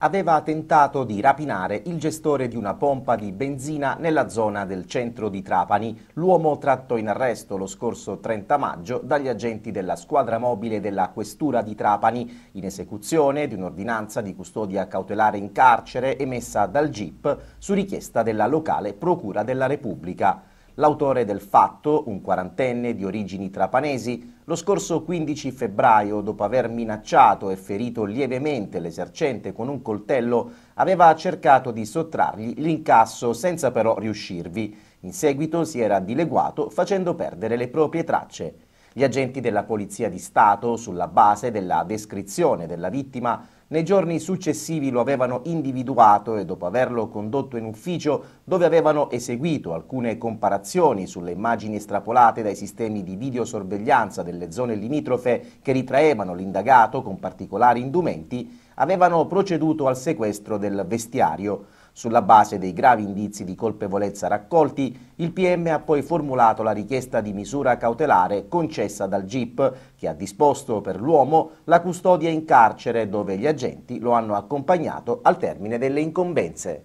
aveva tentato di rapinare il gestore di una pompa di benzina nella zona del centro di Trapani. L'uomo tratto in arresto lo scorso 30 maggio dagli agenti della squadra mobile della Questura di Trapani in esecuzione di un'ordinanza di custodia cautelare in carcere emessa dal GIP su richiesta della locale Procura della Repubblica. L'autore del fatto, un quarantenne di origini trapanesi, lo scorso 15 febbraio, dopo aver minacciato e ferito lievemente l'esercente con un coltello, aveva cercato di sottrargli l'incasso senza però riuscirvi. In seguito si era dileguato facendo perdere le proprie tracce gli agenti della Polizia di Stato, sulla base della descrizione della vittima, nei giorni successivi lo avevano individuato e dopo averlo condotto in ufficio dove avevano eseguito alcune comparazioni sulle immagini estrapolate dai sistemi di videosorveglianza delle zone limitrofe che ritraevano l'indagato con particolari indumenti, avevano proceduto al sequestro del vestiario. Sulla base dei gravi indizi di colpevolezza raccolti, il PM ha poi formulato la richiesta di misura cautelare concessa dal GIP, che ha disposto per l'uomo la custodia in carcere dove gli agenti lo hanno accompagnato al termine delle incombenze.